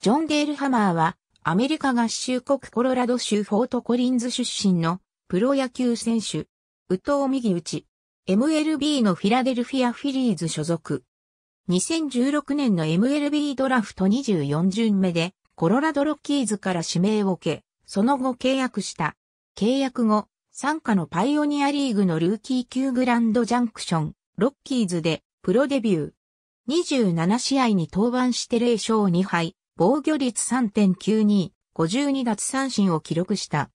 ジョン・デールハマーは、アメリカ合衆国コロラド州フォートコリンズ出身のプロ野球選手、宇藤右打ち、MLB のフィラデルフィア・フィリーズ所属。2016年の MLB ドラフト24巡目で、コロラドロッキーズから指名を受け、その後契約した。契約後、参加のパイオニアリーグのルーキー級グランドジャンクション、ロッキーズでプロデビュー。27試合に登板して0勝2敗、防御率3.92、52奪三振を記録した。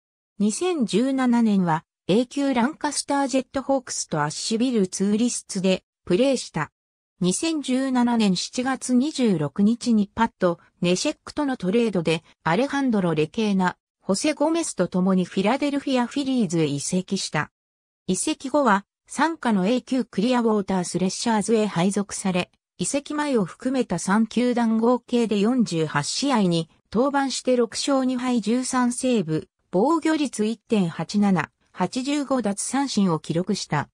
2017年は A 級ランカスタージェットホークスとアッシュビルツーリスツでプレーした。2017年7月26日にパッド、ネシェックとのトレードでアレハンドロ・レケーナ、ホセ・ゴメスと共にフィラデルフィア・フィリーズへ移籍した。移籍後は、参加の A 級クリアウォータースレッシャーズへ配属され、移籍前を含めた3球団合計で48試合に登板して6勝2敗13セーブ、防御率1.87、85奪三振を記録した。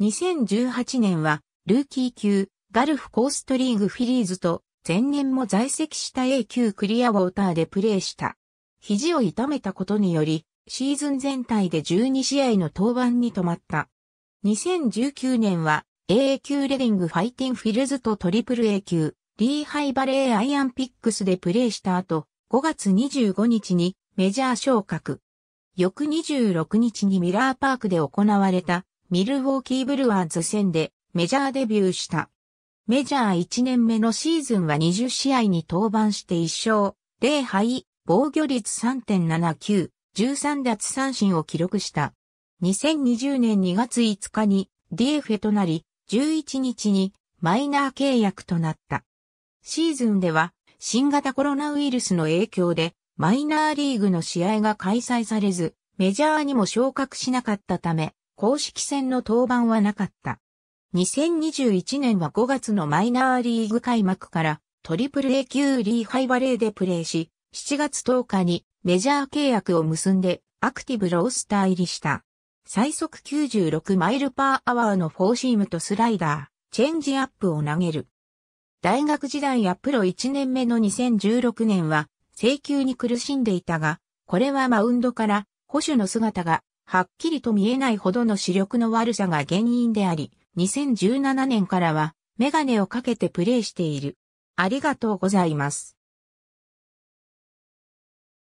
2018年はルーキー級ガルフコーストリーグフィリーズと前年も在籍した A 級クリアウォーターでプレーした。肘を痛めたことにより、シーズン全体で12試合の登板に止まった。2019年は AA 級レディングファイティンフィルズとトリプル A 級、リーハイバレーアイアンピックスでプレーした後、5月25日にメジャー昇格。翌26日にミラーパークで行われたミルウォーキーブルワーズ戦でメジャーデビューした。メジャー1年目のシーズンは20試合に登板して1勝、0敗、防御率3.79、13奪三振を記録した。2020年2月5日に DF となり、11日にマイナー契約となった。シーズンでは新型コロナウイルスの影響でマイナーリーグの試合が開催されず、メジャーにも昇格しなかったため、公式戦の登板はなかった。2021年は5月のマイナーリーグ開幕からトリプル A 級リーハイバレーでプレーし、7月10日にメジャー契約を結んでアクティブロースター入りした。最速96マイルパーアワーのフォーシームとスライダー、チェンジアップを投げる。大学時代やプロ1年目の2016年は、制球に苦しんでいたが、これはマウンドから保守の姿がはっきりと見えないほどの視力の悪さが原因であり、2017年からはメガネをかけてプレイしている。ありがとうございます。